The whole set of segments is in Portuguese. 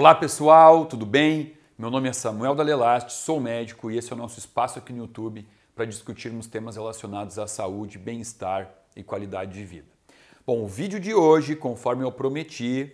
Olá pessoal, tudo bem? Meu nome é Samuel Dalelast, sou médico e esse é o nosso espaço aqui no YouTube para discutirmos temas relacionados à saúde, bem-estar e qualidade de vida. Bom, o vídeo de hoje, conforme eu prometi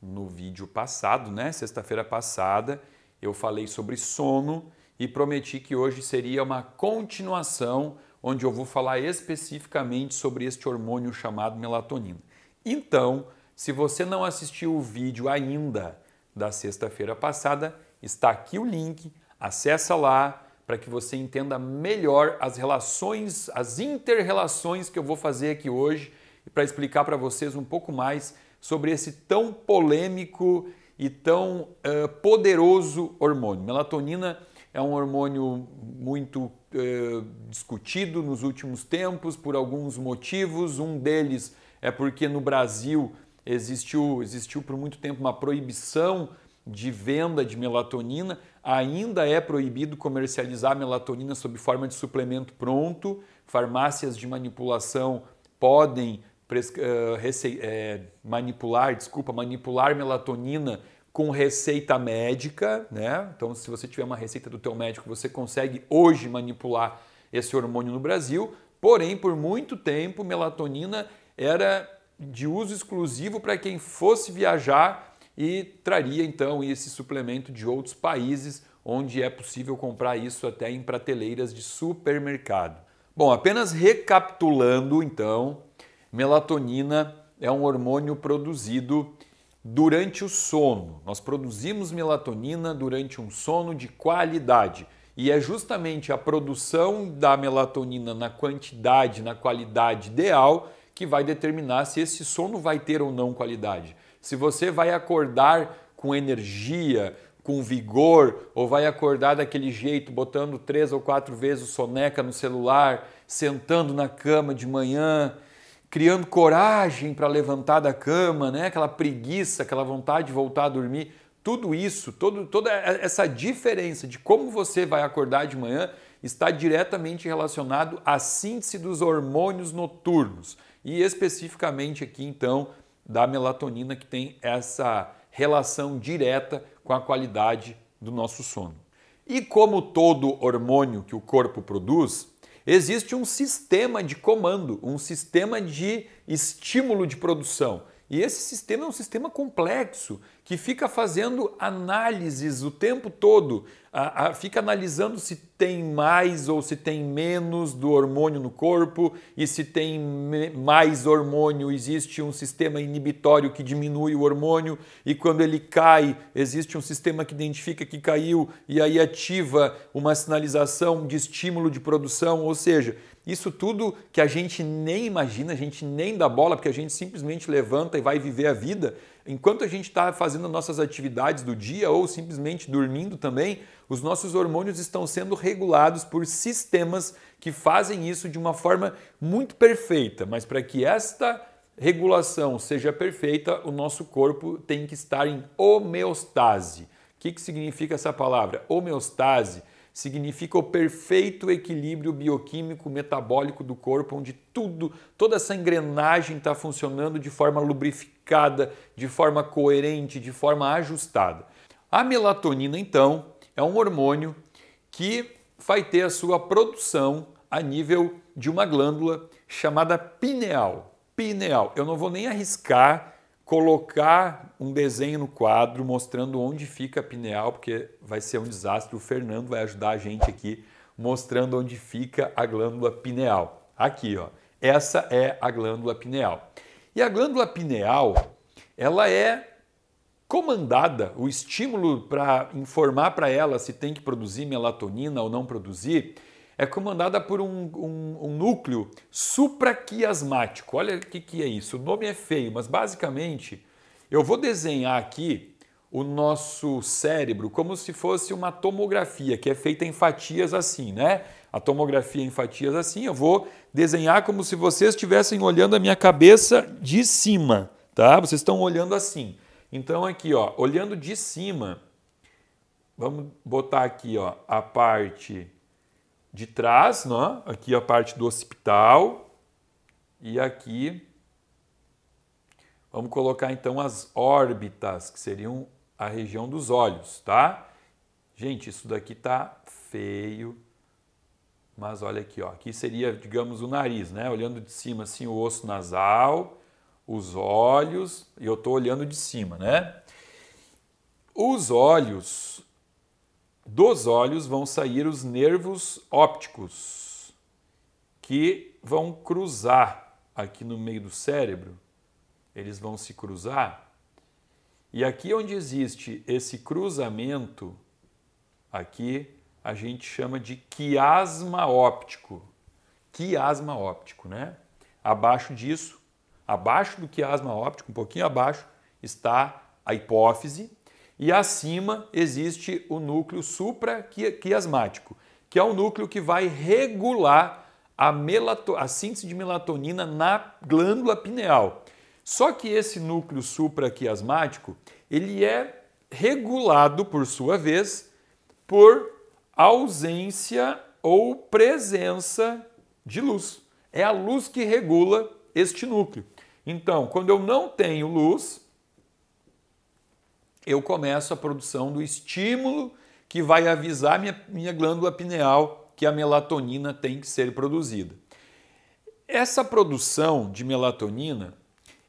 no vídeo passado, né, sexta-feira passada, eu falei sobre sono e prometi que hoje seria uma continuação onde eu vou falar especificamente sobre este hormônio chamado melatonina. Então, se você não assistiu o vídeo ainda, da sexta-feira passada. Está aqui o link, acessa lá para que você entenda melhor as relações, as interrelações que eu vou fazer aqui hoje e para explicar para vocês um pouco mais sobre esse tão polêmico e tão uh, poderoso hormônio. Melatonina é um hormônio muito uh, discutido nos últimos tempos por alguns motivos. Um deles é porque no Brasil existiu, existiu por muito tempo uma proibição de venda de melatonina, ainda é proibido comercializar melatonina sob forma de suplemento pronto. Farmácias de manipulação podem é, manipular, desculpa, manipular melatonina com receita médica, né? Então, se você tiver uma receita do teu médico, você consegue hoje manipular esse hormônio no Brasil. Porém, por muito tempo, melatonina era de uso exclusivo para quem fosse viajar e traria então esse suplemento de outros países onde é possível comprar isso até em prateleiras de supermercado. Bom, apenas recapitulando então, melatonina é um hormônio produzido durante o sono. Nós produzimos melatonina durante um sono de qualidade. E é justamente a produção da melatonina na quantidade, na qualidade ideal que vai determinar se esse sono vai ter ou não qualidade. Se você vai acordar com energia, com vigor, ou vai acordar daquele jeito, botando três ou quatro vezes o soneca no celular, sentando na cama de manhã, criando coragem para levantar da cama, né? aquela preguiça, aquela vontade de voltar a dormir. Tudo isso, todo, toda essa diferença de como você vai acordar de manhã está diretamente relacionado à síntese dos hormônios noturnos e especificamente aqui então da melatonina que tem essa relação direta com a qualidade do nosso sono. E como todo hormônio que o corpo produz, existe um sistema de comando, um sistema de estímulo de produção. E esse sistema é um sistema complexo que fica fazendo análises o tempo todo, a, a, fica analisando se tem mais ou se tem menos do hormônio no corpo e se tem mais hormônio, existe um sistema inibitório que diminui o hormônio e quando ele cai, existe um sistema que identifica que caiu e aí ativa uma sinalização de estímulo de produção, ou seja, isso tudo que a gente nem imagina, a gente nem dá bola, porque a gente simplesmente levanta e vai viver a vida. Enquanto a gente está fazendo nossas atividades do dia ou simplesmente dormindo também, os nossos hormônios estão sendo regulados por sistemas que fazem isso de uma forma muito perfeita. Mas para que esta regulação seja perfeita, o nosso corpo tem que estar em homeostase. O que, que significa essa palavra? Homeostase significa o perfeito equilíbrio bioquímico metabólico do corpo, onde tudo, toda essa engrenagem está funcionando de forma lubrificada, de forma coerente, de forma ajustada. A melatonina, então, é um hormônio que vai ter a sua produção a nível de uma glândula chamada pineal. Pineal. Eu não vou nem arriscar colocar um desenho no quadro mostrando onde fica a pineal, porque vai ser um desastre. O Fernando vai ajudar a gente aqui mostrando onde fica a glândula pineal. Aqui, ó. Essa é a glândula pineal. E a glândula pineal, ela é comandada, o estímulo para informar para ela se tem que produzir melatonina ou não produzir, é comandada por um, um, um núcleo supraquiasmático. Olha o que, que é isso. O nome é feio, mas basicamente eu vou desenhar aqui o nosso cérebro como se fosse uma tomografia, que é feita em fatias assim, né? A tomografia em fatias assim, eu vou desenhar como se vocês estivessem olhando a minha cabeça de cima, tá? Vocês estão olhando assim. Então aqui, ó, olhando de cima, vamos botar aqui, ó, a parte de trás, né? aqui a parte do hospital e aqui vamos colocar então as órbitas, que seriam a região dos olhos, tá? Gente, isso daqui tá feio, mas olha aqui, ó. Aqui seria, digamos, o nariz, né? Olhando de cima assim o osso nasal, os olhos, e eu tô olhando de cima, né? Os olhos, dos olhos vão sair os nervos ópticos, que vão cruzar aqui no meio do cérebro. Eles vão se cruzar. E aqui onde existe esse cruzamento, aqui a gente chama de quiasma óptico. Quiasma óptico, né? Abaixo disso, abaixo do quiasma óptico, um pouquinho abaixo, está a hipófise, e acima existe o núcleo supraquiasmático, que é o núcleo que vai regular a, a síntese de melatonina na glândula pineal. Só que esse núcleo supraquiasmático, ele é regulado, por sua vez, por ausência ou presença de luz. É a luz que regula este núcleo. Então, quando eu não tenho luz, eu começo a produção do estímulo que vai avisar minha, minha glândula pineal que a melatonina tem que ser produzida. Essa produção de melatonina,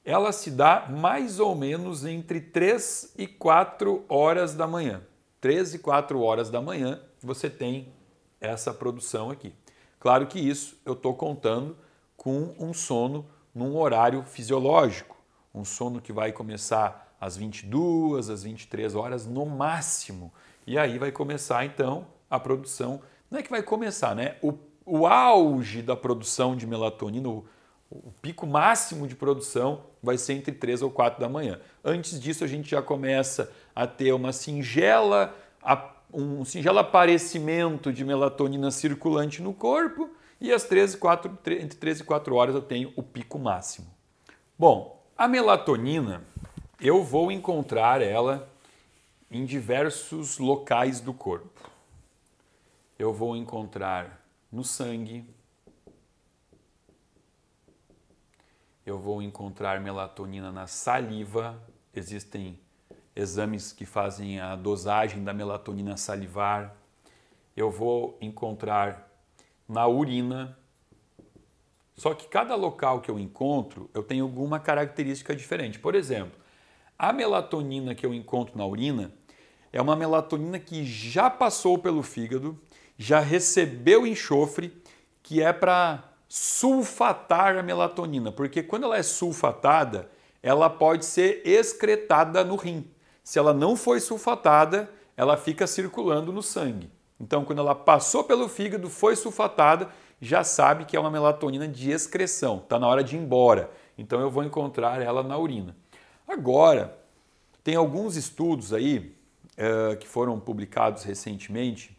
ela se dá mais ou menos entre 3 e 4 horas da manhã. 3 e 4 horas da manhã você tem essa produção aqui. Claro que isso eu estou contando com um sono num horário fisiológico, um sono que vai começar às 22, às 23 horas no máximo. E aí vai começar então a produção. Não é que vai começar, né? O, o auge da produção de melatonina, o, o pico máximo de produção vai ser entre 3 ou 4 da manhã. Antes disso, a gente já começa a ter uma singela, um singelo aparecimento de melatonina circulante no corpo e às 13, 4, entre 3 e 4 horas eu tenho o pico máximo. Bom, a melatonina eu vou encontrar ela em diversos locais do corpo. Eu vou encontrar no sangue, eu vou encontrar melatonina na saliva. Existem exames que fazem a dosagem da melatonina salivar. Eu vou encontrar na urina. Só que cada local que eu encontro, eu tenho alguma característica diferente. Por exemplo, a melatonina que eu encontro na urina é uma melatonina que já passou pelo fígado, já recebeu enxofre, que é para sulfatar a melatonina, porque quando ela é sulfatada, ela pode ser excretada no rim. Se ela não foi sulfatada, ela fica circulando no sangue. Então, quando ela passou pelo fígado, foi sulfatada, já sabe que é uma melatonina de excreção, está na hora de ir embora. Então, eu vou encontrar ela na urina. Agora, tem alguns estudos aí uh, que foram publicados recentemente,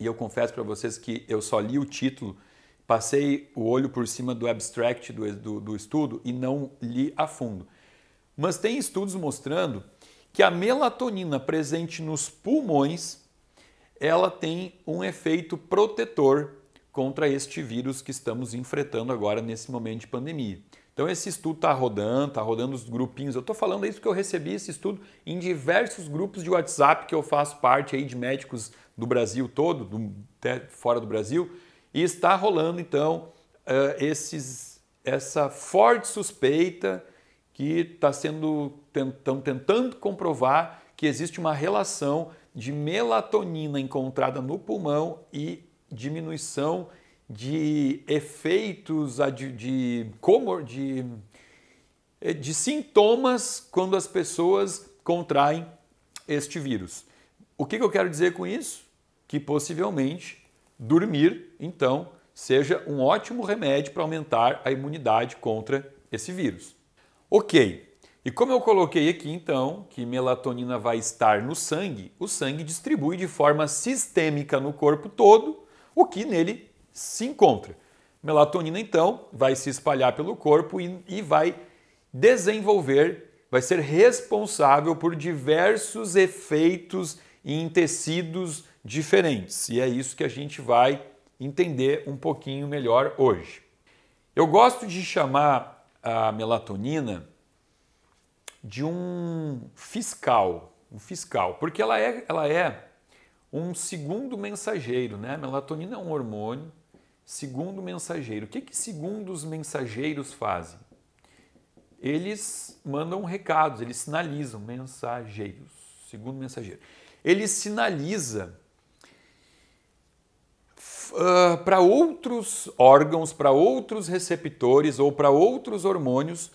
e eu confesso para vocês que eu só li o título, passei o olho por cima do abstract do, do, do estudo e não li a fundo. Mas tem estudos mostrando que a melatonina presente nos pulmões ela tem um efeito protetor contra este vírus que estamos enfrentando agora nesse momento de pandemia. Então esse estudo está rodando, está rodando os grupinhos. Eu estou falando isso porque eu recebi esse estudo em diversos grupos de WhatsApp que eu faço parte aí de médicos do Brasil todo, do, até fora do Brasil, e está rolando então eh, esses, essa forte suspeita que está sendo estão tentando comprovar que existe uma relação de melatonina encontrada no pulmão e diminuição de efeitos, de, de, comor, eh, de, de sintomas quando as pessoas contraem este vírus. O que, que eu quero dizer com isso? Que possivelmente dormir, então, seja um ótimo remédio para aumentar a imunidade contra esse vírus. Ok, e como eu coloquei aqui então que melatonina vai estar no sangue, o sangue distribui de forma sistêmica no corpo todo, o que nele se encontra. Melatonina, então, vai se espalhar pelo corpo e, e vai desenvolver, vai ser responsável por diversos efeitos em tecidos diferentes. E é isso que a gente vai entender um pouquinho melhor hoje. Eu gosto de chamar a melatonina de um fiscal, um fiscal, porque ela é, ela é um segundo mensageiro, né? A melatonina é um hormônio segundo mensageiro. O que, que segundo os mensageiros fazem? Eles mandam recados, eles sinalizam mensageiros, segundo mensageiro. Ele sinaliza uh, para outros órgãos, para outros receptores ou para outros hormônios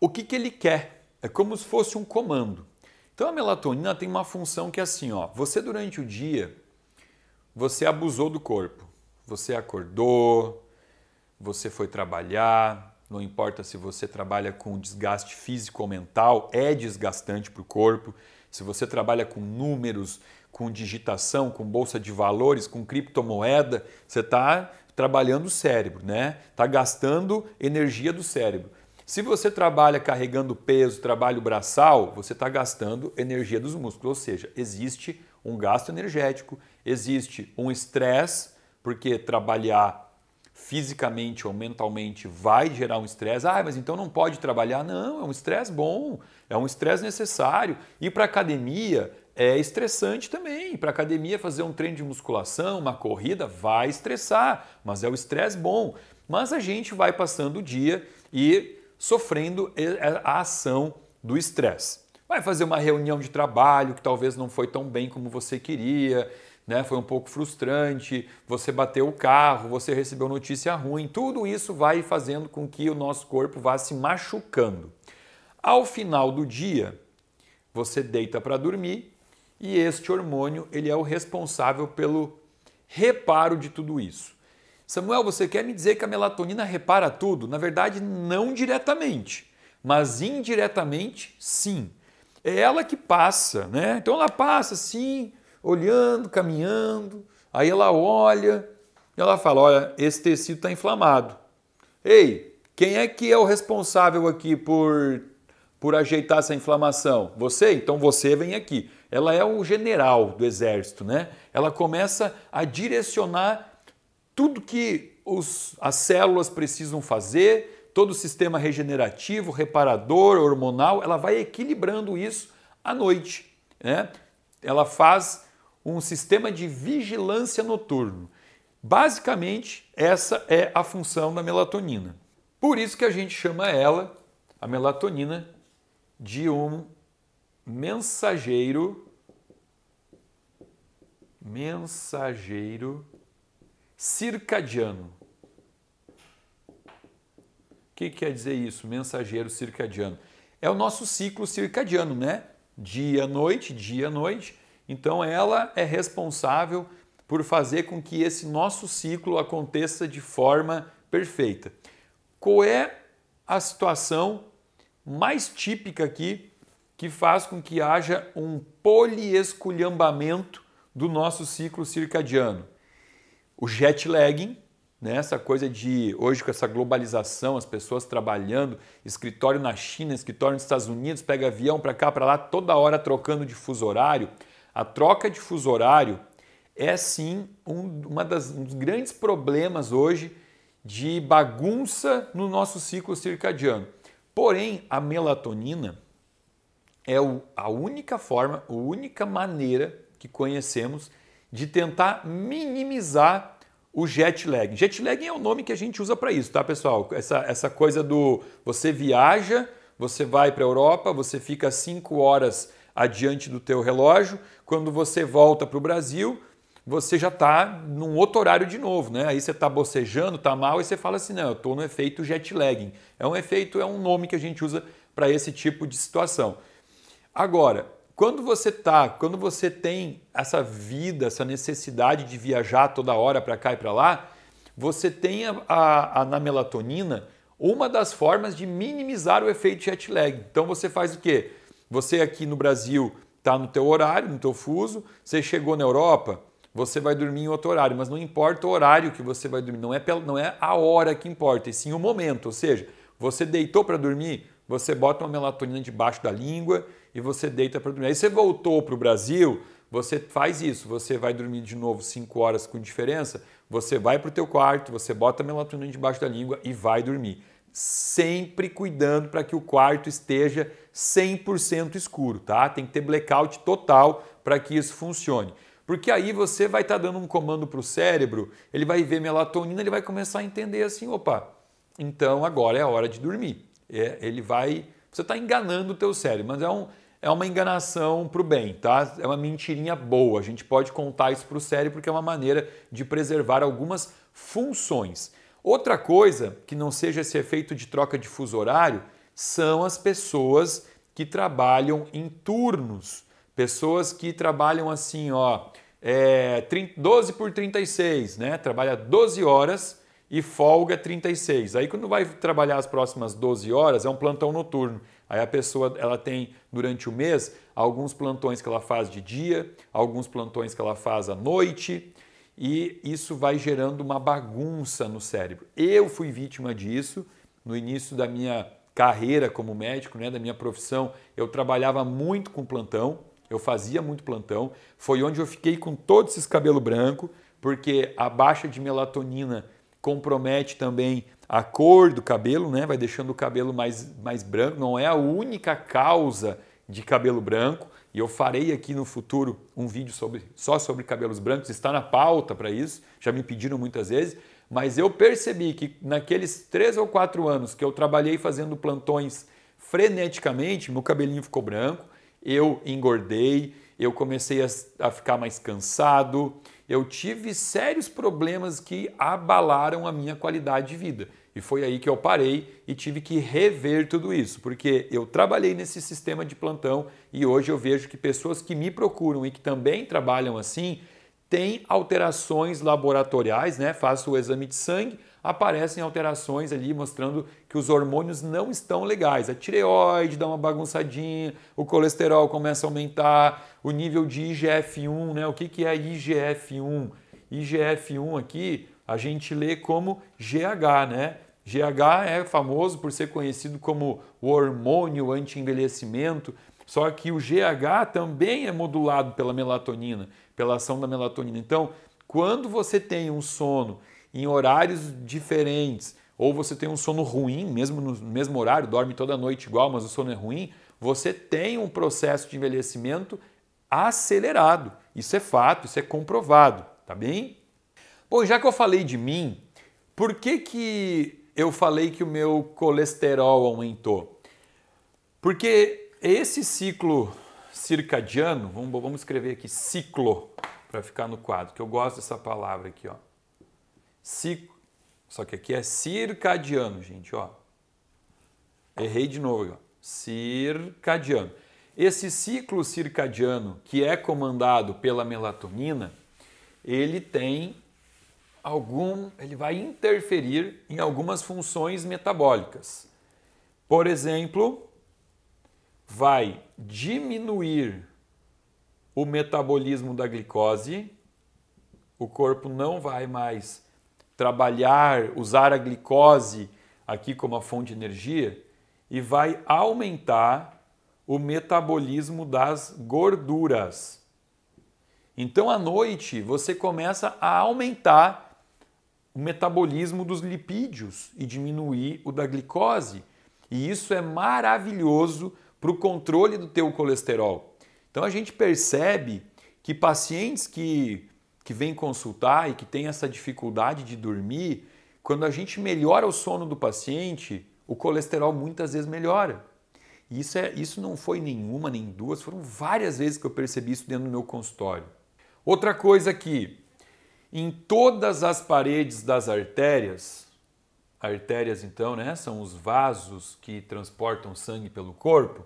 o que, que ele quer. É como se fosse um comando. Então a melatonina tem uma função que é assim, ó, você durante o dia você abusou do corpo. Você acordou, você foi trabalhar, não importa se você trabalha com desgaste físico ou mental, é desgastante para o corpo. Se você trabalha com números, com digitação, com bolsa de valores, com criptomoeda, você está trabalhando o cérebro, né? Está gastando energia do cérebro. Se você trabalha carregando peso, trabalho braçal, você está gastando energia dos músculos, ou seja, existe um gasto energético, existe um estresse porque trabalhar fisicamente ou mentalmente vai gerar um estresse. Ah, mas então não pode trabalhar. Não, é um estresse bom, é um estresse necessário. E para academia é estressante também. Para academia fazer um treino de musculação, uma corrida vai estressar, mas é o estresse bom. Mas a gente vai passando o dia e sofrendo é, a ação do estresse. Vai fazer uma reunião de trabalho que talvez não foi tão bem como você queria, né? Foi um pouco frustrante, você bateu o carro, você recebeu notícia ruim, tudo isso vai fazendo com que o nosso corpo vá se machucando. Ao final do dia, você deita para dormir e este hormônio, ele é o responsável pelo reparo de tudo isso. Samuel, você quer me dizer que a melatonina repara tudo? Na verdade, não diretamente, mas indiretamente, sim. É ela que passa, né? Então ela passa, sim, olhando, caminhando. Aí ela olha e ela fala: Olha, esse tecido está inflamado. Ei, quem é que é o responsável aqui por, por ajeitar essa inflamação? Você? Então você vem aqui. Ela é o general do exército, né? Ela começa a direcionar tudo que os, as células precisam fazer, todo o sistema regenerativo, reparador, hormonal, ela vai equilibrando isso à noite. Né? Ela faz um sistema de vigilância noturno. Basicamente, essa é a função da melatonina. Por isso que a gente chama ela, a melatonina, de um mensageiro mensageiro circadiano. O que quer dizer isso, mensageiro circadiano? É o nosso ciclo circadiano, né? Dia, noite, dia, noite então ela é responsável por fazer com que esse nosso ciclo aconteça de forma perfeita. Qual é a situação mais típica aqui que faz com que haja um poliesculhambamento do nosso ciclo circadiano? O jet lagging, né? essa coisa de hoje com essa globalização, as pessoas trabalhando, escritório na China, escritório nos Estados Unidos, pega avião para cá, para lá, toda hora trocando de fuso horário a troca de fuso horário é sim um, uma das, um dos grandes problemas hoje de bagunça no nosso ciclo circadiano. Porém, a melatonina é a única forma, a única maneira que conhecemos de tentar minimizar o jet lag. Jet lag é o nome que a gente usa para isso, tá, pessoal? Essa, essa coisa do você viaja, você vai para a Europa, você fica cinco horas adiante do teu relógio. Quando você volta para o Brasil, você já está num outro horário de novo, né? Aí você está bocejando, está mal, e você fala assim, não, eu estou no efeito jet lagging. É um efeito, é um nome que a gente usa para esse tipo de situação. Agora, quando você tá, quando você tem essa vida, essa necessidade de viajar toda hora para cá e para lá, você tem a, a, a, na melatonina uma das formas de minimizar o efeito jet lag. Então você faz o quê? Você aqui no Brasil está no teu horário, no teu fuso, você chegou na Europa, você vai dormir em outro horário, mas não importa o horário que você vai dormir, não é, pela, não é a hora que importa, e sim o momento. Ou seja, você deitou para dormir, você bota uma melatonina debaixo da língua e você deita para dormir. Aí você voltou para o Brasil, você faz isso, você vai dormir de novo 5 horas com diferença, você vai para o teu quarto, você bota a melatonina debaixo da língua e vai dormir sempre cuidando para que o quarto esteja 100% escuro, tá? Tem que ter blackout total para que isso funcione. Porque aí você vai estar tá dando um comando para o cérebro, ele vai ver melatonina, ele vai começar a entender assim, opa, então agora é a hora de dormir. É, ele vai, você está enganando o teu cérebro, mas é, um, é uma enganação para o bem, tá? É uma mentirinha boa. A gente pode contar isso para o cérebro porque é uma maneira de preservar algumas funções. Outra coisa que não seja esse efeito de troca de fuso horário são as pessoas que trabalham em turnos. Pessoas que trabalham assim, ó, é, 12 por 36, né? Trabalha 12 horas e folga 36. Aí quando vai trabalhar as próximas 12 horas, é um plantão noturno. Aí a pessoa ela tem durante o mês alguns plantões que ela faz de dia, alguns plantões que ela faz à noite, e isso vai gerando uma bagunça no cérebro. Eu fui vítima disso no início da minha carreira como médico, né, da minha profissão. Eu trabalhava muito com plantão, eu fazia muito plantão. Foi onde eu fiquei com todos esses cabelo branco, porque a baixa de melatonina compromete também a cor do cabelo, né? Vai deixando o cabelo mais, mais branco. Não é a única causa de cabelo branco, e eu farei aqui no futuro um vídeo sobre, só sobre cabelos brancos, está na pauta para isso, já me pediram muitas vezes, mas eu percebi que naqueles três ou quatro anos que eu trabalhei fazendo plantões freneticamente, meu cabelinho ficou branco, eu engordei, eu comecei a, a ficar mais cansado, eu tive sérios problemas que abalaram a minha qualidade de vida. E foi aí que eu parei e tive que rever tudo isso, porque eu trabalhei nesse sistema de plantão e hoje eu vejo que pessoas que me procuram e que também trabalham assim têm alterações laboratoriais, né? Faço o exame de sangue, aparecem alterações ali mostrando que os hormônios não estão legais. A tireoide dá uma bagunçadinha, o colesterol começa a aumentar, o nível de IGF-1, né? O que, que é IGF-1? IGF-1 aqui a gente lê como GH, né? GH é famoso por ser conhecido como o hormônio anti-envelhecimento, só que o GH também é modulado pela melatonina, pela ação da melatonina. Então, quando você tem um sono em horários diferentes, ou você tem um sono ruim, mesmo no mesmo horário, dorme toda noite igual, mas o sono é ruim, você tem um processo de envelhecimento acelerado. Isso é fato, isso é comprovado, tá bem? Bom, já que eu falei de mim, por que que eu falei que o meu colesterol aumentou. Porque esse ciclo circadiano, vamos, vamos escrever aqui ciclo para ficar no quadro, que eu gosto dessa palavra aqui, ó. Ciclo, só que aqui é circadiano, gente, ó. Errei de novo, ó. Circadiano. Esse ciclo circadiano, que é comandado pela melatonina, ele tem algum, ele vai interferir em algumas funções metabólicas. Por exemplo, vai diminuir o metabolismo da glicose, o corpo não vai mais trabalhar, usar a glicose aqui como a fonte de energia e vai aumentar o metabolismo das gorduras. Então à noite você começa a aumentar o metabolismo dos lipídios e diminuir o da glicose. E isso é maravilhoso para o controle do teu colesterol. Então a gente percebe que pacientes que, que vêm consultar e que têm essa dificuldade de dormir, quando a gente melhora o sono do paciente, o colesterol muitas vezes melhora. E isso, é, isso não foi nenhuma, nem duas, foram várias vezes que eu percebi isso dentro do meu consultório. Outra coisa que em todas as paredes das artérias. Artérias, então, né, são os vasos que transportam sangue pelo corpo.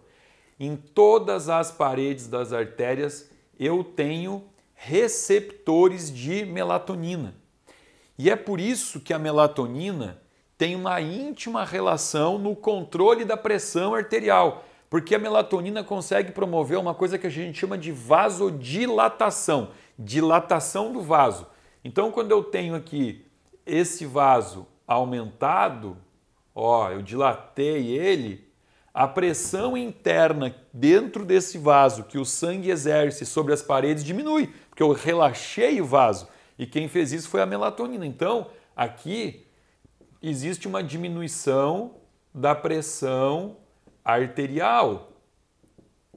Em todas as paredes das artérias eu tenho receptores de melatonina. E é por isso que a melatonina tem uma íntima relação no controle da pressão arterial, porque a melatonina consegue promover uma coisa que a gente chama de vasodilatação, dilatação do vaso. Então, quando eu tenho aqui esse vaso aumentado, ó, eu dilatei ele, a pressão interna dentro desse vaso que o sangue exerce sobre as paredes diminui, porque eu relaxei o vaso. E quem fez isso foi a melatonina. Então, aqui existe uma diminuição da pressão arterial.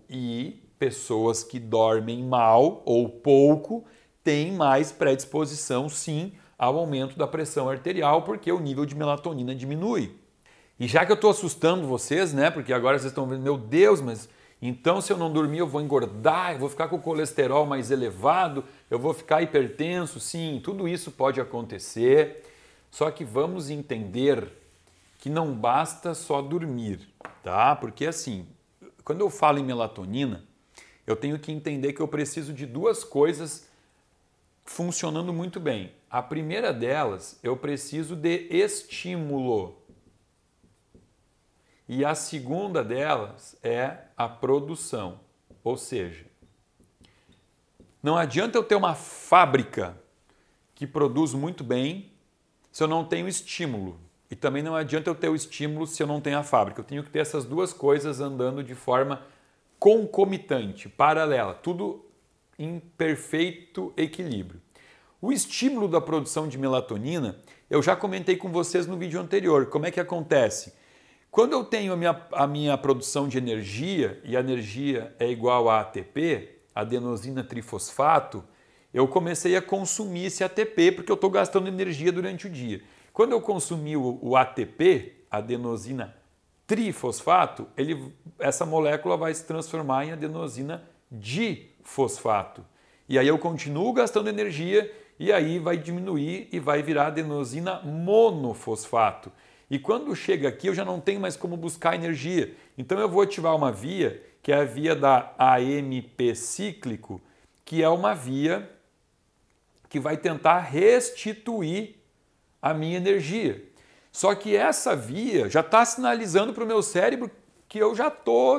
E pessoas que dormem mal ou pouco tem mais predisposição, sim, ao aumento da pressão arterial, porque o nível de melatonina diminui. E já que eu estou assustando vocês, né? Porque agora vocês estão vendo, meu Deus, mas então se eu não dormir eu vou engordar, eu vou ficar com o colesterol mais elevado, eu vou ficar hipertenso, sim, tudo isso pode acontecer. Só que vamos entender que não basta só dormir, tá? Porque assim, quando eu falo em melatonina, eu tenho que entender que eu preciso de duas coisas funcionando muito bem. A primeira delas, eu preciso de estímulo. E a segunda delas é a produção. Ou seja, não adianta eu ter uma fábrica que produz muito bem se eu não tenho estímulo. E também não adianta eu ter o estímulo se eu não tenho a fábrica. Eu tenho que ter essas duas coisas andando de forma concomitante, paralela, tudo em perfeito equilíbrio. O estímulo da produção de melatonina, eu já comentei com vocês no vídeo anterior. Como é que acontece? Quando eu tenho a minha, a minha produção de energia, e a energia é igual a ATP, adenosina trifosfato, eu comecei a consumir esse ATP porque eu estou gastando energia durante o dia. Quando eu consumi o, o ATP, adenosina trifosfato, ele, essa molécula vai se transformar em adenosina difosfato fosfato. E aí eu continuo gastando energia e aí vai diminuir e vai virar adenosina monofosfato. E quando chega aqui, eu já não tenho mais como buscar energia. Então eu vou ativar uma via, que é a via da AMP cíclico, que é uma via que vai tentar restituir a minha energia. Só que essa via já está sinalizando para o meu cérebro que eu já tô,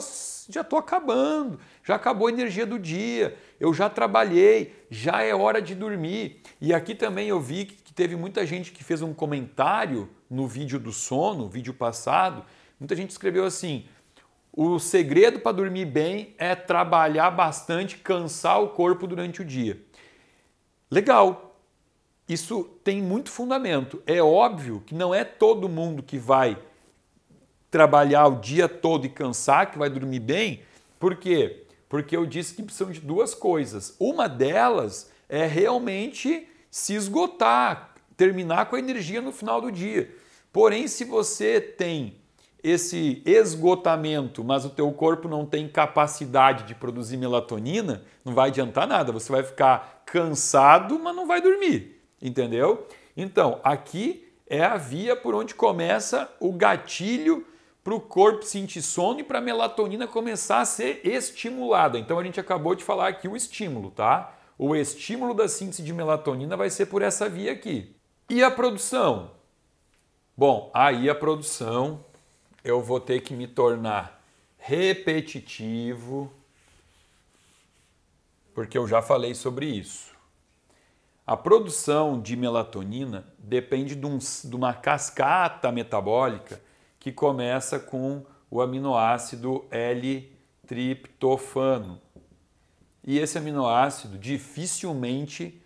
já tô acabando, já acabou a energia do dia, eu já trabalhei, já é hora de dormir. E aqui também eu vi que teve muita gente que fez um comentário no vídeo do sono, vídeo passado, muita gente escreveu assim: o segredo para dormir bem é trabalhar bastante, cansar o corpo durante o dia. Legal, isso tem muito fundamento. É óbvio que não é todo mundo que vai trabalhar o dia todo e cansar, que vai dormir bem, porque quê? Porque eu disse que precisam de duas coisas. Uma delas é realmente se esgotar, terminar com a energia no final do dia. Porém, se você tem esse esgotamento, mas o teu corpo não tem capacidade de produzir melatonina, não vai adiantar nada. Você vai ficar cansado, mas não vai dormir, entendeu? Então, aqui é a via por onde começa o gatilho para o corpo sentir sono e para a melatonina começar a ser estimulada. Então a gente acabou de falar aqui o estímulo, tá? O estímulo da síntese de melatonina vai ser por essa via aqui. E a produção? Bom, aí a produção eu vou ter que me tornar repetitivo, porque eu já falei sobre isso. A produção de melatonina depende de, um, de uma cascata metabólica que começa com o aminoácido L-triptofano. E esse aminoácido dificilmente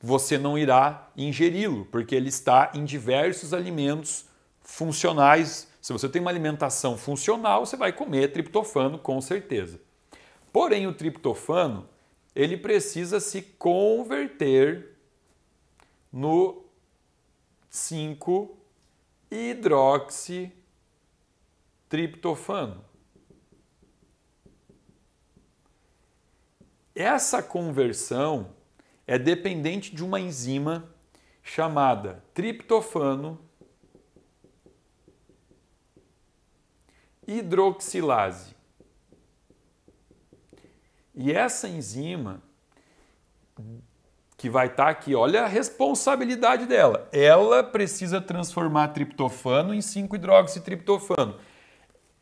você não irá ingeri-lo, porque ele está em diversos alimentos funcionais. Se você tem uma alimentação funcional, você vai comer triptofano com certeza. Porém, o triptofano, ele precisa se converter no 5 hidroxi triptofano. Essa conversão é dependente de uma enzima chamada triptofano hidroxilase. E essa enzima que vai estar tá aqui, olha a responsabilidade dela. Ela precisa transformar triptofano em 5-hidroxitriptofano.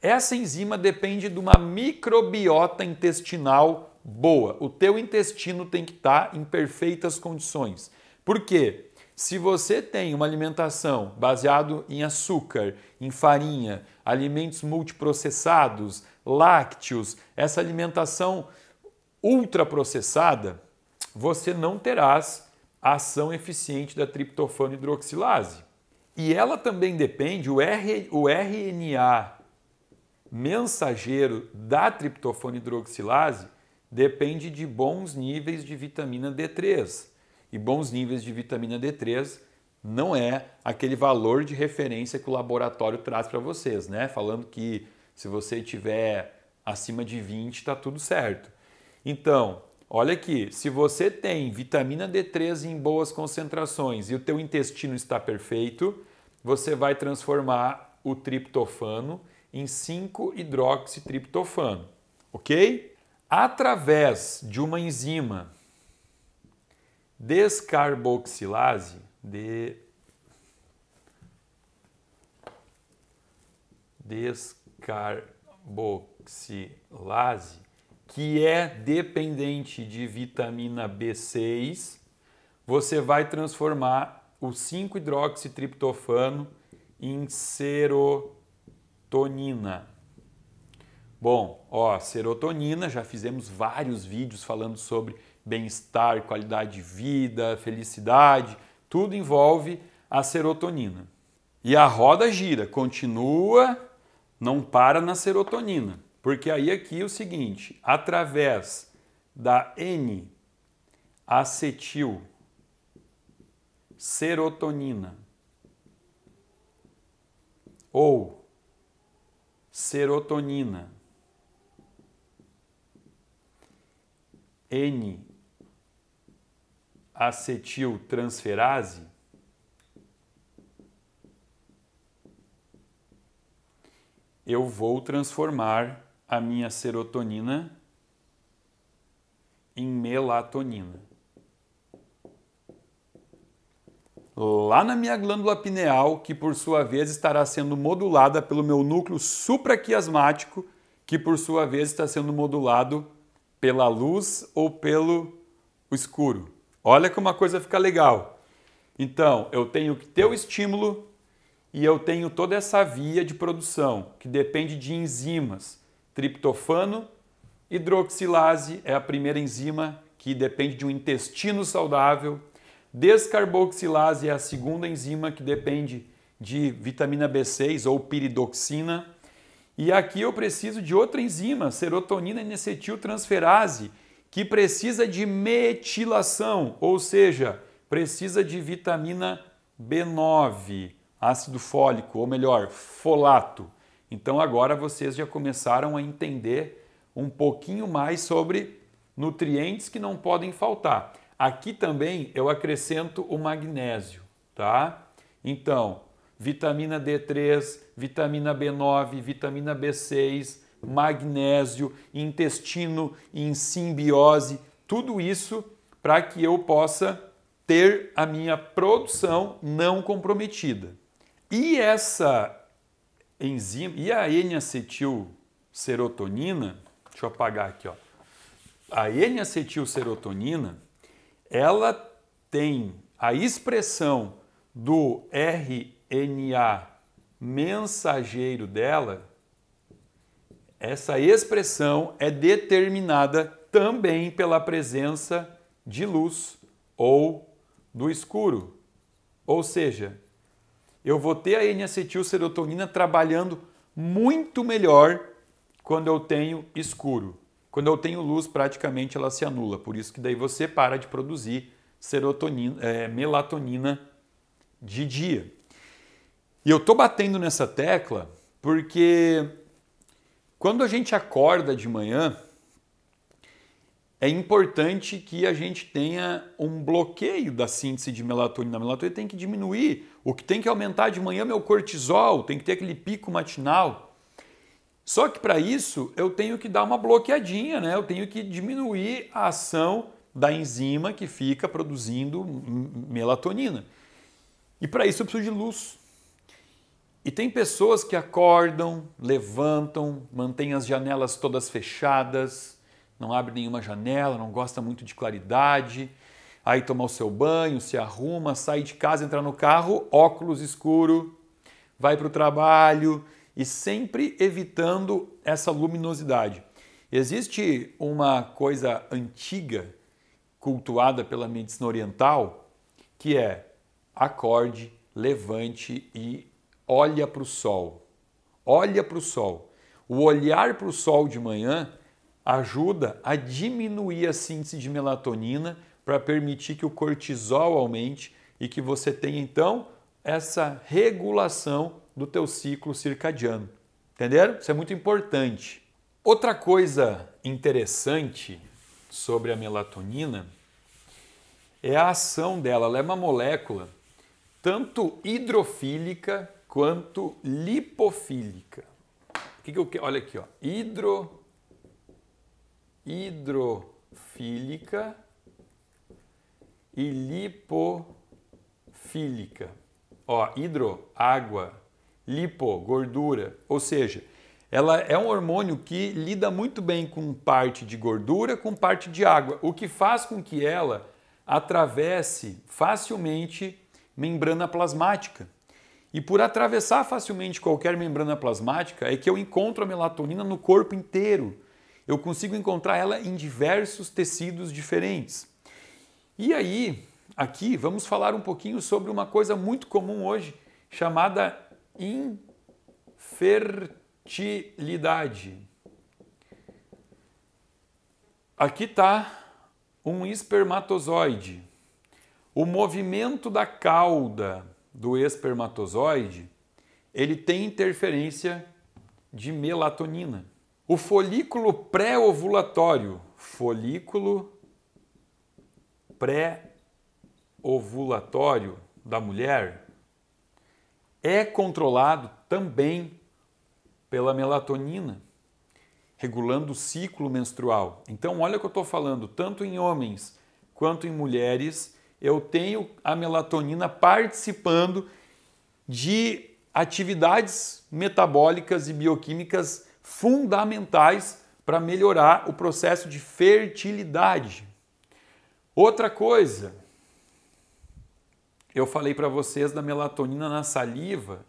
Essa enzima depende de uma microbiota intestinal boa. O teu intestino tem que estar tá em perfeitas condições. Por quê? Se você tem uma alimentação baseada em açúcar, em farinha, alimentos multiprocessados, lácteos, essa alimentação ultraprocessada, você não terás a ação eficiente da triptofano hidroxilase. E ela também depende, o, R, o RNA mensageiro da triptofano hidroxilase depende de bons níveis de vitamina D3. E bons níveis de vitamina D3 não é aquele valor de referência que o laboratório traz para vocês, né? Falando que se você tiver acima de 20 está tudo certo. Então, olha aqui, se você tem vitamina D3 em boas concentrações e o teu intestino está perfeito, você vai transformar o triptofano em 5-hidroxitriptofano, ok? Através de uma enzima descarboxilase de descarboxilase que é dependente de vitamina B6, você vai transformar o 5-hidroxitriptofano em serotonina serotonina. Bom, ó, serotonina, já fizemos vários vídeos falando sobre bem-estar, qualidade de vida, felicidade, tudo envolve a serotonina. E a roda gira, continua, não para na serotonina, porque aí aqui é o seguinte, através da N acetil serotonina ou serotonina. N-acetiltransferase eu vou transformar a minha serotonina em melatonina. lá na minha glândula pineal, que por sua vez estará sendo modulada pelo meu núcleo supraquiasmático, que por sua vez está sendo modulado pela luz ou pelo escuro. Olha como a coisa fica legal. Então, eu tenho que ter o estímulo e eu tenho toda essa via de produção, que depende de enzimas, triptofano, hidroxilase é a primeira enzima que depende de um intestino saudável, Descarboxilase é a segunda enzima que depende de vitamina B6 ou piridoxina. E aqui eu preciso de outra enzima, serotonina N-acetiltransferase, que precisa de metilação, ou seja, precisa de vitamina B9, ácido fólico, ou melhor, folato. Então agora vocês já começaram a entender um pouquinho mais sobre nutrientes que não podem faltar. Aqui também eu acrescento o magnésio, tá? Então, vitamina D3, vitamina B9, vitamina B6, magnésio, intestino em simbiose, tudo isso para que eu possa ter a minha produção não comprometida. E essa enzima, e a N-acetil serotonina, deixa eu apagar aqui, ó. A N-acetil serotonina, ela tem a expressão do RNA mensageiro dela, essa expressão é determinada também pela presença de luz ou do escuro. Ou seja, eu vou ter a n serotonina trabalhando muito melhor quando eu tenho escuro. Quando eu tenho luz, praticamente ela se anula, por isso que daí você para de produzir serotonina, é, melatonina de dia. E eu tô batendo nessa tecla porque quando a gente acorda de manhã, é importante que a gente tenha um bloqueio da síntese de melatonina. A melatonina tem que diminuir. O que tem que aumentar de manhã é o cortisol, tem que ter aquele pico matinal. Só que para isso eu tenho que dar uma bloqueadinha, né? Eu tenho que diminuir a ação da enzima que fica produzindo melatonina. E para isso eu preciso de luz. E tem pessoas que acordam, levantam, mantêm as janelas todas fechadas, não abre nenhuma janela, não gosta muito de claridade. Aí toma o seu banho, se arruma, sai de casa, entra no carro, óculos escuro, vai para o trabalho, e sempre evitando essa luminosidade. Existe uma coisa antiga cultuada pela medicina oriental que é acorde, levante e olha para o sol. Olha para o sol. O olhar para o sol de manhã ajuda a diminuir a síntese de melatonina para permitir que o cortisol aumente e que você tenha então essa regulação do teu ciclo circadiano. Entenderam? Isso é muito importante. Outra coisa interessante sobre a melatonina é a ação dela. Ela é uma molécula tanto hidrofílica quanto lipofílica. O que, que eu quero? Olha aqui, ó. Hidro, hidrofílica e lipofílica. Ó, hidro, água, lipo, gordura. Ou seja, ela é um hormônio que lida muito bem com parte de gordura, com parte de água, o que faz com que ela atravesse facilmente membrana plasmática. E por atravessar facilmente qualquer membrana plasmática é que eu encontro a melatonina no corpo inteiro. Eu consigo encontrar ela em diversos tecidos diferentes. E aí, aqui vamos falar um pouquinho sobre uma coisa muito comum hoje chamada infertilidade. Aqui está um espermatozoide. O movimento da cauda do espermatozoide, ele tem interferência de melatonina. O folículo pré-ovulatório, folículo pré-ovulatório da mulher, é controlado também pela melatonina, regulando o ciclo menstrual. Então, olha o que eu estou falando, tanto em homens quanto em mulheres, eu tenho a melatonina participando de atividades metabólicas e bioquímicas fundamentais para melhorar o processo de fertilidade. Outra coisa, eu falei para vocês da melatonina na saliva.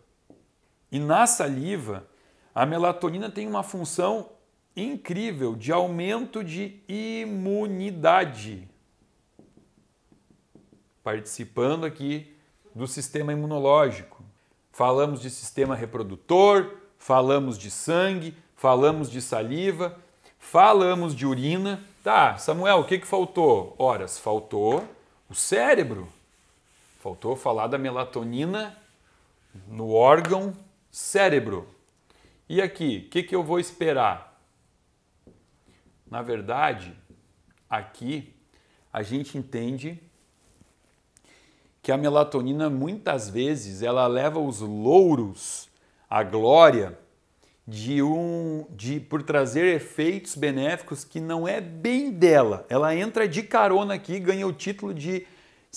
E na saliva, a melatonina tem uma função incrível de aumento de imunidade. Participando aqui do sistema imunológico. Falamos de sistema reprodutor, falamos de sangue, falamos de saliva, falamos de urina. Tá, Samuel, o que, que faltou? Horas, faltou o cérebro. Faltou falar da melatonina no órgão cérebro. E aqui, o que, que eu vou esperar? Na verdade, aqui a gente entende que a melatonina muitas vezes ela leva os louros, à glória de um de por trazer efeitos benéficos que não é bem dela. Ela entra de carona aqui, ganha o título de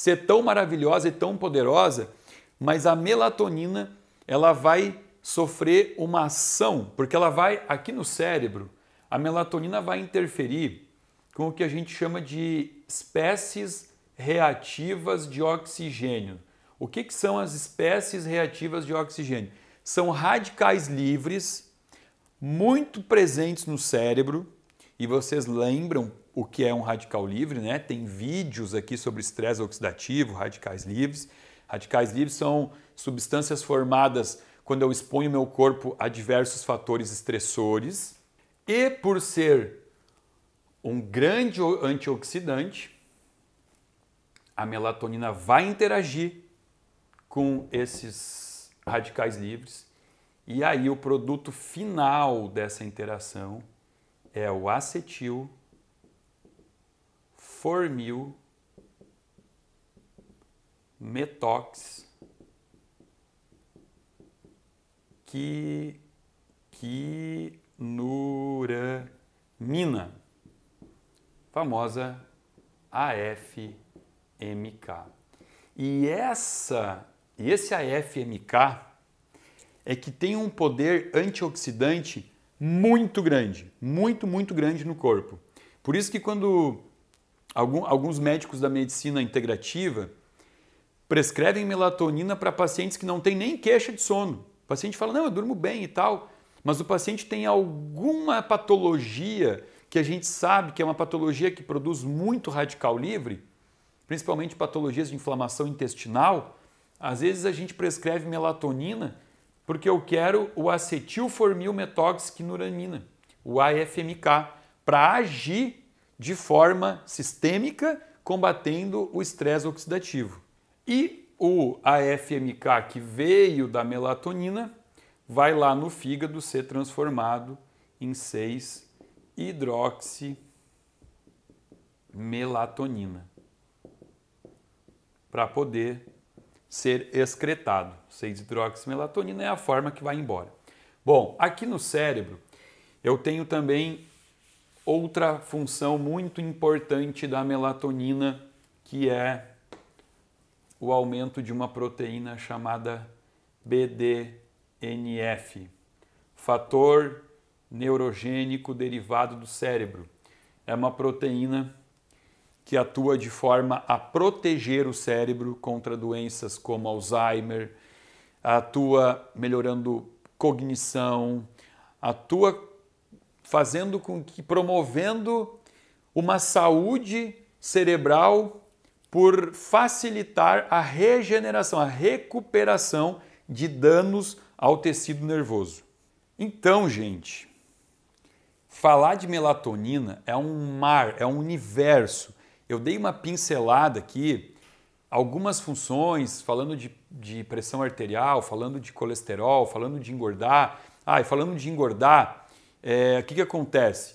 ser tão maravilhosa e tão poderosa, mas a melatonina ela vai sofrer uma ação, porque ela vai aqui no cérebro, a melatonina vai interferir com o que a gente chama de espécies reativas de oxigênio. O que, que são as espécies reativas de oxigênio? São radicais livres muito presentes no cérebro e vocês lembram o que é um radical livre, né? Tem vídeos aqui sobre estresse oxidativo, radicais livres. Radicais livres são substâncias formadas quando eu exponho meu corpo a diversos fatores estressores. E por ser um grande antioxidante, a melatonina vai interagir com esses radicais livres. E aí o produto final dessa interação é o acetil formil, metox, qui, quinuramina, famosa AFMK. E essa, e esse AFMK é que tem um poder antioxidante muito grande, muito, muito grande no corpo. Por isso que quando alguns médicos da medicina integrativa prescrevem melatonina para pacientes que não têm nem queixa de sono. O paciente fala, não, eu durmo bem e tal, mas o paciente tem alguma patologia que a gente sabe que é uma patologia que produz muito radical livre, principalmente patologias de inflamação intestinal. Às vezes a gente prescreve melatonina porque eu quero o acetilformilmetoxiquinuramina, o AFMK, para agir de forma sistêmica, combatendo o estresse oxidativo. E o AFMK que veio da melatonina vai lá no fígado ser transformado em 6 hidroximelatonina para poder ser excretado. 6 hidroximelatonina é a forma que vai embora. Bom, aqui no cérebro eu tenho também outra função muito importante da melatonina, que é o aumento de uma proteína chamada BDNF, fator neurogênico derivado do cérebro. É uma proteína que atua de forma a proteger o cérebro contra doenças como Alzheimer, atua melhorando cognição, atua fazendo com que promovendo uma saúde cerebral por facilitar a regeneração, a recuperação de danos ao tecido nervoso. Então, gente, falar de melatonina é um mar, é um universo. Eu dei uma pincelada aqui, algumas funções, falando de, de pressão arterial, falando de colesterol, falando de engordar. Ah, e falando de engordar, é, que, que acontece?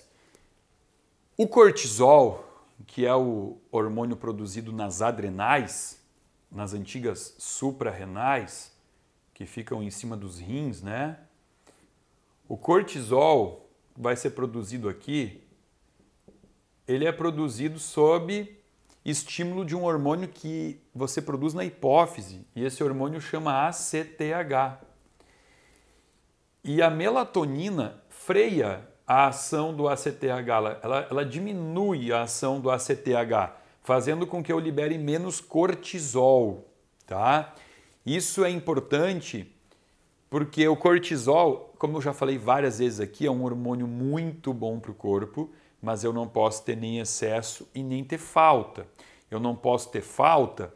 O cortisol, que é o hormônio produzido nas adrenais, nas antigas suprarrenais, que ficam em cima dos rins, né? O cortisol vai ser produzido aqui, ele é produzido sob estímulo de um hormônio que você produz na hipófise, e esse hormônio chama ACTH. E a melatonina freia a ação do ACTH, ela, ela diminui a ação do ACTH, fazendo com que eu libere menos cortisol, tá? Isso é importante porque o cortisol, como eu já falei várias vezes aqui, é um hormônio muito bom para o corpo, mas eu não posso ter nem excesso e nem ter falta. Eu não posso ter falta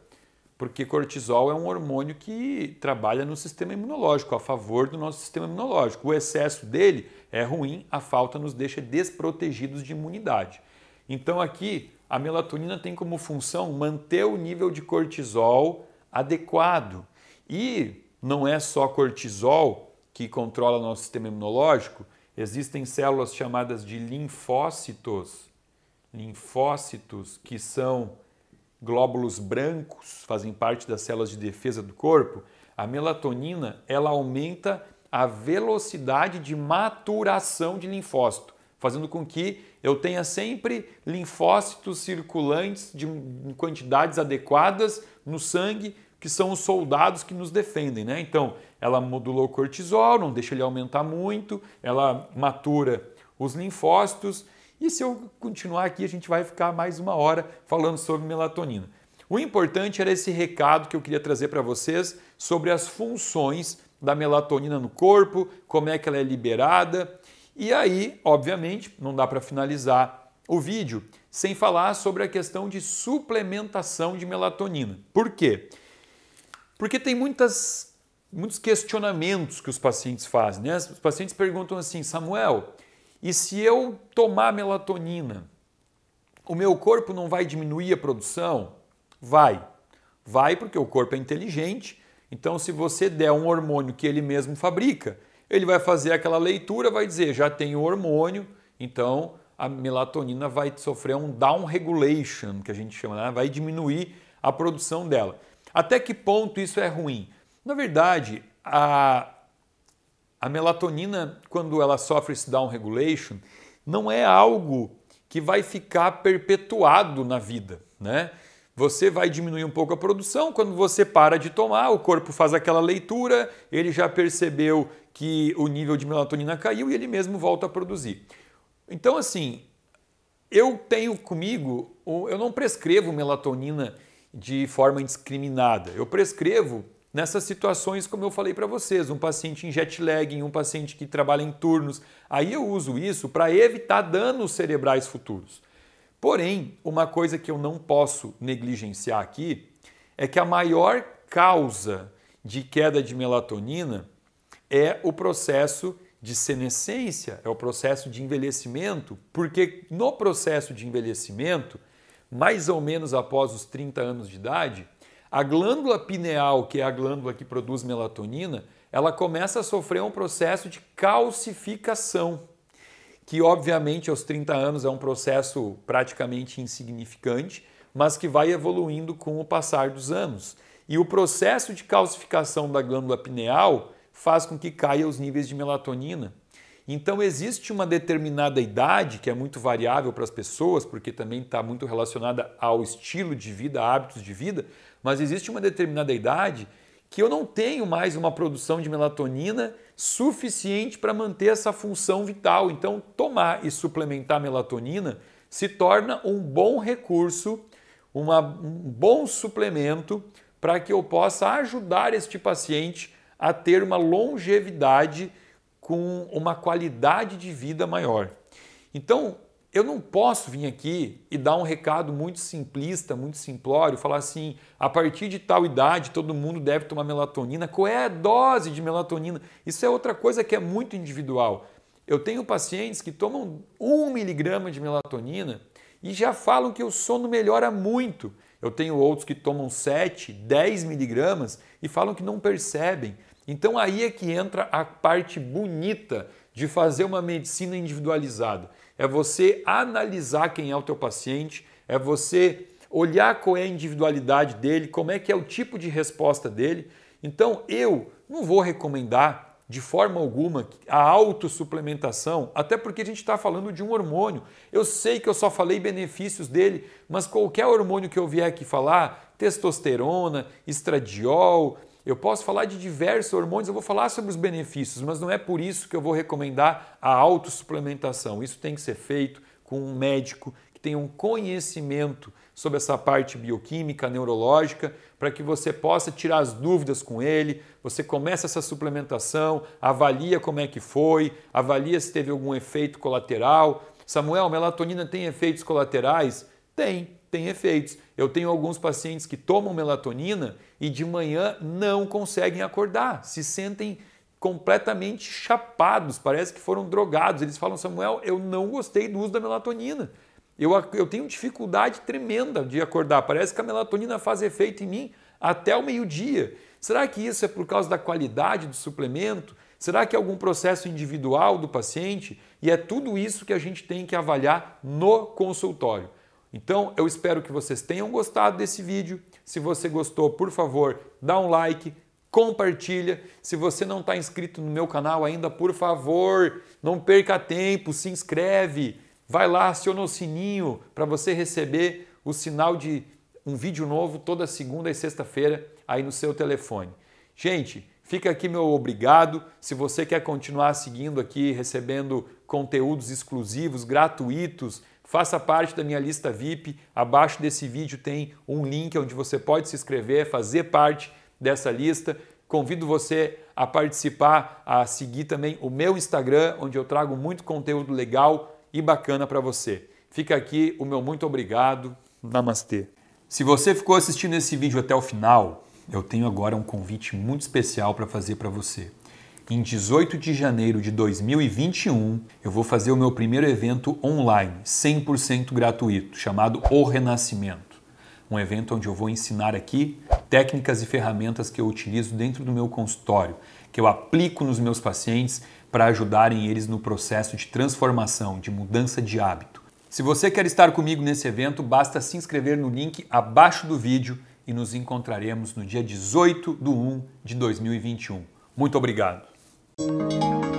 porque cortisol é um hormônio que trabalha no sistema imunológico, a favor do nosso sistema imunológico. O excesso dele é ruim, a falta nos deixa desprotegidos de imunidade. Então aqui a melatonina tem como função manter o nível de cortisol adequado. E não é só cortisol que controla nosso sistema imunológico, existem células chamadas de linfócitos, linfócitos que são glóbulos brancos, fazem parte das células de defesa do corpo. A melatonina, ela aumenta a velocidade de maturação de linfócito, fazendo com que eu tenha sempre linfócitos circulantes de quantidades adequadas no sangue, que são os soldados que nos defendem, né? Então, ela modulou o cortisol, não deixa ele aumentar muito, ela matura os linfócitos. E se eu continuar aqui, a gente vai ficar mais uma hora falando sobre melatonina. O importante era esse recado que eu queria trazer para vocês sobre as funções da melatonina no corpo, como é que ela é liberada. E aí, obviamente, não dá para finalizar o vídeo sem falar sobre a questão de suplementação de melatonina. Por quê? Porque tem muitas, muitos questionamentos que os pacientes fazem. Né? Os pacientes perguntam assim, Samuel, e se eu tomar melatonina, o meu corpo não vai diminuir a produção? Vai. Vai porque o corpo é inteligente então, se você der um hormônio que ele mesmo fabrica, ele vai fazer aquela leitura, vai dizer, já tem o hormônio, então a melatonina vai sofrer um down regulation, que a gente chama, né? vai diminuir a produção dela. Até que ponto isso é ruim? Na verdade, a, a melatonina, quando ela sofre esse down regulation, não é algo que vai ficar perpetuado na vida, né? Você vai diminuir um pouco a produção, quando você para de tomar, o corpo faz aquela leitura, ele já percebeu que o nível de melatonina caiu e ele mesmo volta a produzir. Então, assim, eu tenho comigo, eu não prescrevo melatonina de forma indiscriminada. Eu prescrevo nessas situações, como eu falei para vocês, um paciente em jet lag, um paciente que trabalha em turnos. Aí eu uso isso para evitar danos cerebrais futuros. Porém, uma coisa que eu não posso negligenciar aqui é que a maior causa de queda de melatonina é o processo de senescência, é o processo de envelhecimento, porque no processo de envelhecimento, mais ou menos após os 30 anos de idade, a glândula pineal, que é a glândula que produz melatonina, ela começa a sofrer um processo de calcificação que obviamente aos 30 anos é um processo praticamente insignificante, mas que vai evoluindo com o passar dos anos. E o processo de calcificação da glândula pineal faz com que caia os níveis de melatonina. Então existe uma determinada idade que é muito variável para as pessoas, porque também está muito relacionada ao estilo de vida, hábitos de vida, mas existe uma determinada idade que eu não tenho mais uma produção de melatonina suficiente para manter essa função vital. Então, tomar e suplementar melatonina se torna um bom recurso, uma, um bom suplemento para que eu possa ajudar este paciente a ter uma longevidade com uma qualidade de vida maior. Então, eu não posso vir aqui e dar um recado muito simplista, muito simplório, falar assim: a partir de tal idade todo mundo deve tomar melatonina. Qual é a dose de melatonina? Isso é outra coisa que é muito individual. Eu tenho pacientes que tomam 1 miligrama de melatonina e já falam que o sono melhora muito. Eu tenho outros que tomam 7, 10 miligramas e falam que não percebem. Então aí é que entra a parte bonita de fazer uma medicina individualizada. É você analisar quem é o teu paciente, é você olhar qual é a individualidade dele, como é que é o tipo de resposta dele. Então, eu não vou recomendar de forma alguma a autossuplementação, até porque a gente está falando de um hormônio. Eu sei que eu só falei benefícios dele, mas qualquer hormônio que eu vier aqui falar, testosterona, estradiol, eu posso falar de diversos hormônios, eu vou falar sobre os benefícios, mas não é por isso que eu vou recomendar a autossuplementação. Isso tem que ser feito com um médico que tenha um conhecimento sobre essa parte bioquímica, neurológica, para que você possa tirar as dúvidas com ele. Você começa essa suplementação, avalia como é que foi, avalia se teve algum efeito colateral. Samuel, melatonina tem efeitos colaterais? Tem tem efeitos. Eu tenho alguns pacientes que tomam melatonina e de manhã não conseguem acordar, se sentem completamente chapados, parece que foram drogados. Eles falam, Samuel, eu não gostei do uso da melatonina. Eu, eu tenho dificuldade tremenda de acordar. Parece que a melatonina faz efeito em mim até o meio-dia. Será que isso é por causa da qualidade do suplemento? Será que é algum processo individual do paciente? E é tudo isso que a gente tem que avaliar no consultório. Então, eu espero que vocês tenham gostado desse vídeo. Se você gostou, por favor, dá um like, compartilha. Se você não está inscrito no meu canal ainda, por favor, não perca tempo, se inscreve. Vai lá, aciona o sininho para você receber o sinal de um vídeo novo toda segunda e sexta-feira aí no seu telefone. Gente, fica aqui meu obrigado. Se você quer continuar seguindo aqui, recebendo conteúdos exclusivos, gratuitos, Faça parte da minha lista VIP. Abaixo desse vídeo tem um link onde você pode se inscrever, fazer parte dessa lista. Convido você a participar, a seguir também o meu Instagram, onde eu trago muito conteúdo legal e bacana para você. Fica aqui o meu muito obrigado. Namastê. Se você ficou assistindo esse vídeo até o final, eu tenho agora um convite muito especial para fazer para você em 18 de janeiro de 2021, eu vou fazer o meu primeiro evento online, 100% gratuito, chamado O Renascimento. Um evento onde eu vou ensinar aqui técnicas e ferramentas que eu utilizo dentro do meu consultório, que eu aplico nos meus pacientes para ajudarem eles no processo de transformação, de mudança de hábito. Se você quer estar comigo nesse evento, basta se inscrever no link abaixo do vídeo e nos encontraremos no dia 18 de 1 de 2021. Muito obrigado! Música